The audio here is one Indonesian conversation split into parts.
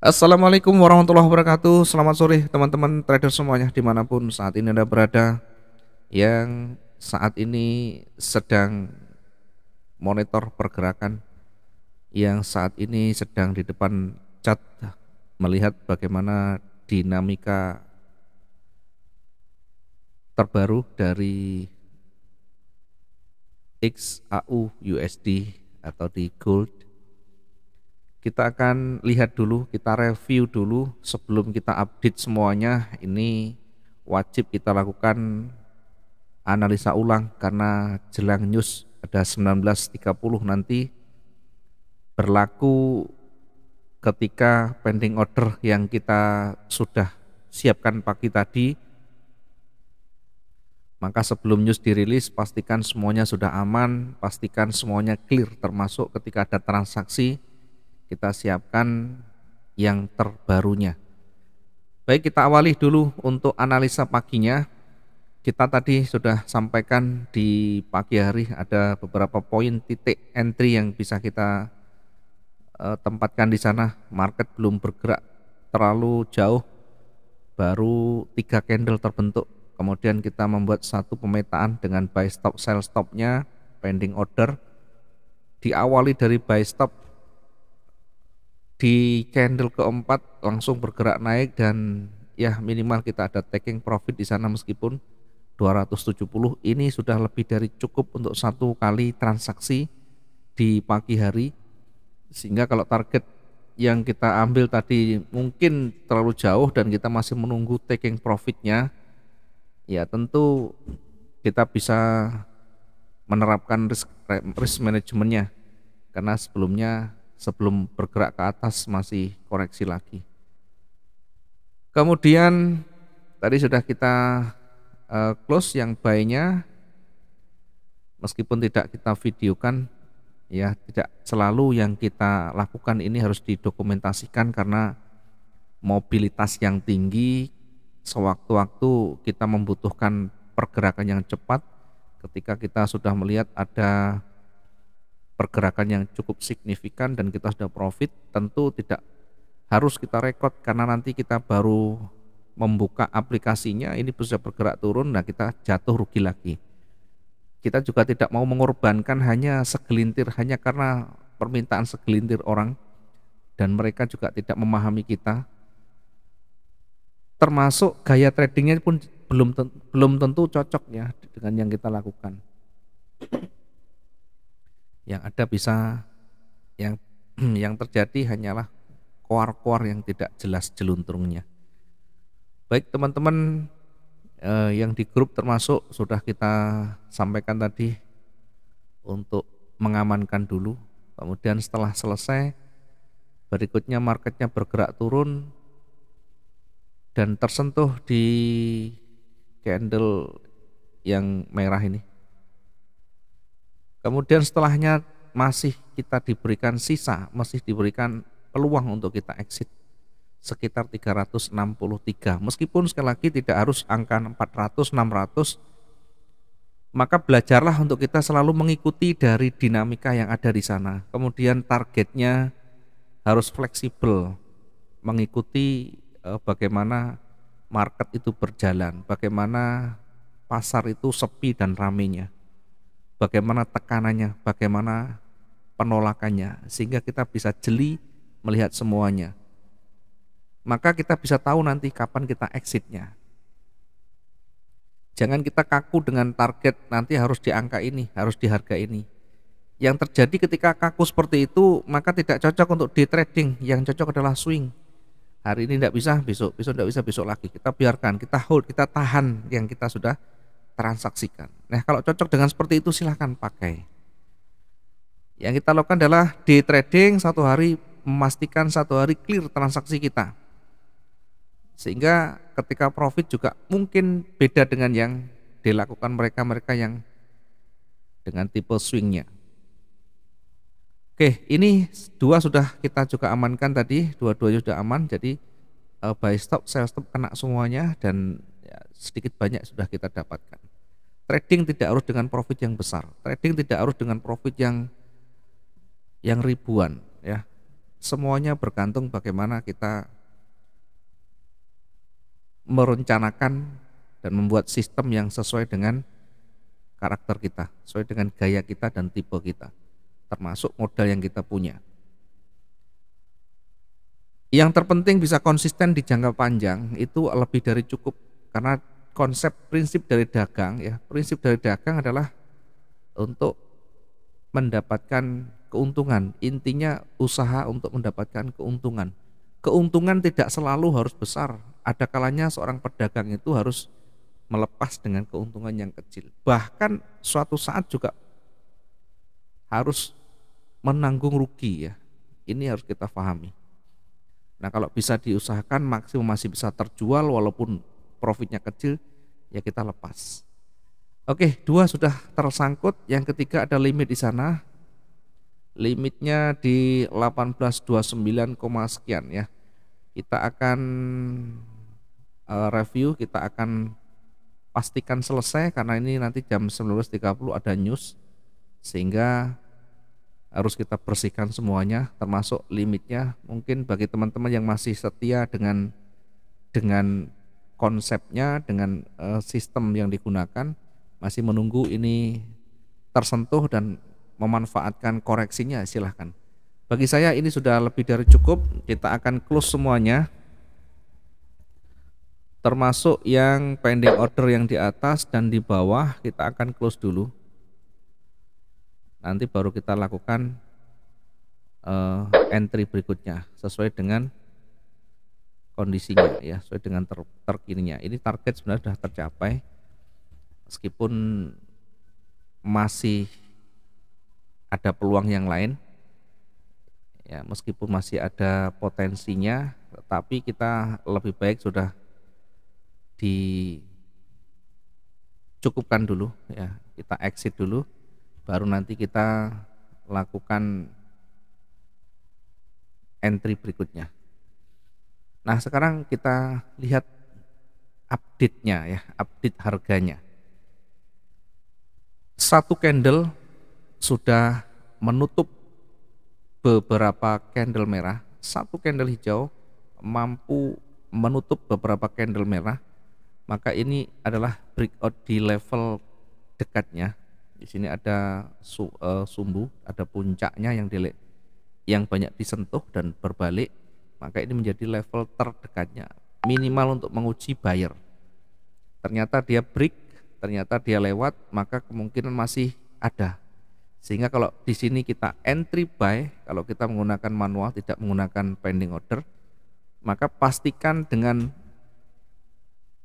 Assalamualaikum warahmatullahi wabarakatuh Selamat sore teman-teman trader semuanya Dimanapun saat ini Anda berada Yang saat ini sedang monitor pergerakan Yang saat ini sedang di depan chat Melihat bagaimana dinamika terbaru dari XAU USD atau di gold kita akan lihat dulu, kita review dulu sebelum kita update semuanya. Ini wajib kita lakukan analisa ulang karena jelang news ada 19.30 nanti berlaku ketika pending order yang kita sudah siapkan pagi tadi maka sebelum news dirilis pastikan semuanya sudah aman, pastikan semuanya clear termasuk ketika ada transaksi kita siapkan yang terbarunya. Baik, kita awali dulu untuk analisa paginya. Kita tadi sudah sampaikan di pagi hari ada beberapa poin titik entry yang bisa kita uh, tempatkan di sana. Market belum bergerak terlalu jauh, baru tiga candle terbentuk. Kemudian kita membuat satu pemetaan dengan buy stop, sell stopnya, pending order. Diawali dari buy stop di candle keempat langsung bergerak naik dan ya minimal kita ada taking profit di sana meskipun 270 ini sudah lebih dari cukup untuk satu kali transaksi di pagi hari sehingga kalau target yang kita ambil tadi mungkin terlalu jauh dan kita masih menunggu taking profitnya ya tentu kita bisa menerapkan risk, risk managementnya karena sebelumnya sebelum bergerak ke atas masih koreksi lagi. Kemudian tadi sudah kita uh, close yang baiknya meskipun tidak kita videokan ya tidak selalu yang kita lakukan ini harus didokumentasikan karena mobilitas yang tinggi sewaktu-waktu kita membutuhkan pergerakan yang cepat ketika kita sudah melihat ada pergerakan yang cukup signifikan dan kita sudah profit, tentu tidak harus kita rekod karena nanti kita baru membuka aplikasinya ini bisa bergerak turun nah kita jatuh rugi lagi. Kita juga tidak mau mengorbankan hanya segelintir hanya karena permintaan segelintir orang dan mereka juga tidak memahami kita. Termasuk gaya tradingnya pun belum belum tentu cocok ya dengan yang kita lakukan yang ada bisa yang yang terjadi hanyalah koar-koar yang tidak jelas jeluntrungnya. Baik teman-teman eh, yang di grup termasuk sudah kita sampaikan tadi untuk mengamankan dulu. Kemudian setelah selesai berikutnya marketnya bergerak turun dan tersentuh di candle yang merah ini Kemudian setelahnya masih kita diberikan sisa, masih diberikan peluang untuk kita exit sekitar 363. Meskipun sekali lagi tidak harus angka 400, 600, maka belajarlah untuk kita selalu mengikuti dari dinamika yang ada di sana. Kemudian targetnya harus fleksibel, mengikuti eh, bagaimana market itu berjalan, bagaimana pasar itu sepi dan ramenya bagaimana tekanannya, bagaimana penolakannya, sehingga kita bisa jeli melihat semuanya. Maka kita bisa tahu nanti kapan kita exitnya. Jangan kita kaku dengan target nanti harus di angka ini, harus di harga ini. Yang terjadi ketika kaku seperti itu, maka tidak cocok untuk day trading. Yang cocok adalah swing. Hari ini tidak bisa, besok, besok tidak bisa, besok lagi. Kita biarkan, kita hold, kita tahan yang kita sudah transaksikan. Nah, kalau cocok dengan seperti itu silahkan pakai. Yang kita lakukan adalah day trading satu hari memastikan satu hari clear transaksi kita. Sehingga ketika profit juga mungkin beda dengan yang dilakukan mereka-mereka yang dengan tipe swingnya. Oke, ini dua sudah kita juga amankan tadi, dua-duanya sudah aman, jadi eh, buy stop, sell stop kena semuanya dan ya, sedikit banyak sudah kita dapatkan. Trading tidak harus dengan profit yang besar. Trading tidak harus dengan profit yang yang ribuan ya. Semuanya bergantung bagaimana kita merencanakan dan membuat sistem yang sesuai dengan karakter kita, sesuai dengan gaya kita dan tipe kita, termasuk modal yang kita punya. Yang terpenting bisa konsisten di jangka panjang itu lebih dari cukup karena konsep prinsip dari dagang ya. Prinsip dari dagang adalah untuk mendapatkan keuntungan. Intinya usaha untuk mendapatkan keuntungan. Keuntungan tidak selalu harus besar. Ada kalanya seorang pedagang itu harus melepas dengan keuntungan yang kecil. Bahkan suatu saat juga harus menanggung rugi ya. Ini harus kita pahami. Nah, kalau bisa diusahakan maksimum masih bisa terjual walaupun profitnya kecil ya kita lepas. Oke, dua sudah tersangkut, yang ketiga ada limit di sana. Limitnya di 1829, sekian ya. Kita akan eh, review, kita akan pastikan selesai karena ini nanti jam 19.30 ada news sehingga harus kita bersihkan semuanya termasuk limitnya mungkin bagi teman-teman yang masih setia dengan dengan konsepnya dengan uh, sistem yang digunakan masih menunggu ini tersentuh dan memanfaatkan koreksinya silahkan bagi saya ini sudah lebih dari cukup kita akan close semuanya termasuk yang pending order yang di atas dan di bawah kita akan close dulu nanti baru kita lakukan uh, entry berikutnya sesuai dengan kondisinya ya sesuai dengan ter terkininya. Ini target sebenarnya sudah tercapai meskipun masih ada peluang yang lain ya meskipun masih ada potensinya tapi kita lebih baik sudah cukupkan dulu ya kita exit dulu baru nanti kita lakukan entry berikutnya Nah, sekarang kita lihat update-nya ya, update harganya. Satu candle sudah menutup beberapa candle merah, satu candle hijau mampu menutup beberapa candle merah, maka ini adalah breakout di level dekatnya. Di sini ada eh, sumbu, ada puncaknya yang dilek yang banyak disentuh dan berbalik maka ini menjadi level terdekatnya minimal untuk menguji buyer ternyata dia break ternyata dia lewat maka kemungkinan masih ada sehingga kalau di sini kita entry buy kalau kita menggunakan manual tidak menggunakan pending order maka pastikan dengan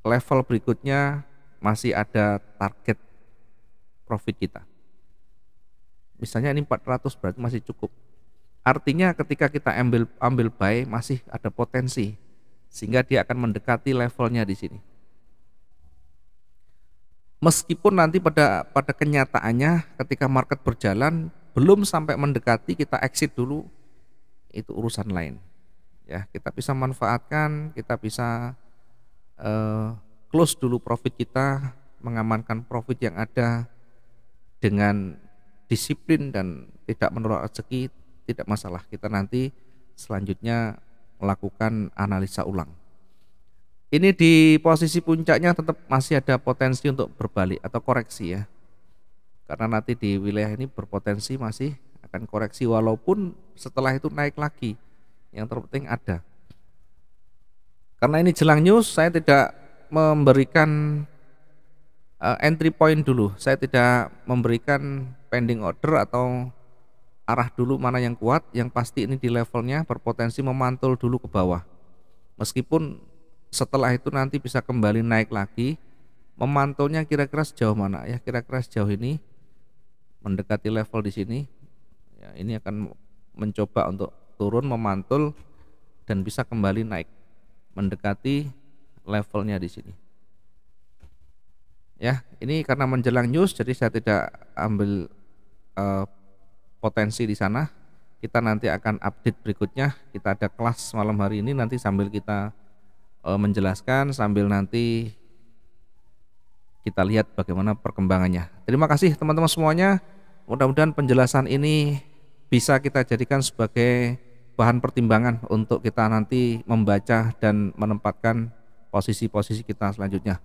level berikutnya masih ada target profit kita misalnya ini 400 berarti masih cukup Artinya ketika kita ambil ambil buy masih ada potensi sehingga dia akan mendekati levelnya di sini. Meskipun nanti pada pada kenyataannya ketika market berjalan belum sampai mendekati kita exit dulu itu urusan lain. Ya, kita bisa manfaatkan, kita bisa uh, close dulu profit kita, mengamankan profit yang ada dengan disiplin dan tidak menolak rezeki tidak masalah kita nanti selanjutnya melakukan analisa ulang ini di posisi puncaknya tetap masih ada potensi untuk berbalik atau koreksi ya karena nanti di wilayah ini berpotensi masih akan koreksi walaupun setelah itu naik lagi yang terpenting ada karena ini jelang news saya tidak memberikan eh, entry point dulu saya tidak memberikan pending order atau arah dulu mana yang kuat, yang pasti ini di levelnya berpotensi memantul dulu ke bawah. Meskipun setelah itu nanti bisa kembali naik lagi, memantulnya kira-kira sejauh mana ya? Kira-kira sejauh ini mendekati level di sini. Ya, ini akan mencoba untuk turun memantul dan bisa kembali naik mendekati levelnya di sini ya ini karena menjelang news jadi saya tidak ambil uh, potensi di sana. Kita nanti akan update berikutnya. Kita ada kelas malam hari ini nanti sambil kita e, menjelaskan sambil nanti kita lihat bagaimana perkembangannya. Terima kasih teman-teman semuanya. Mudah-mudahan penjelasan ini bisa kita jadikan sebagai bahan pertimbangan untuk kita nanti membaca dan menempatkan posisi-posisi kita selanjutnya.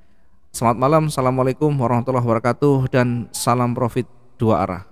Selamat malam, Assalamualaikum warahmatullahi wabarakatuh dan salam profit dua arah.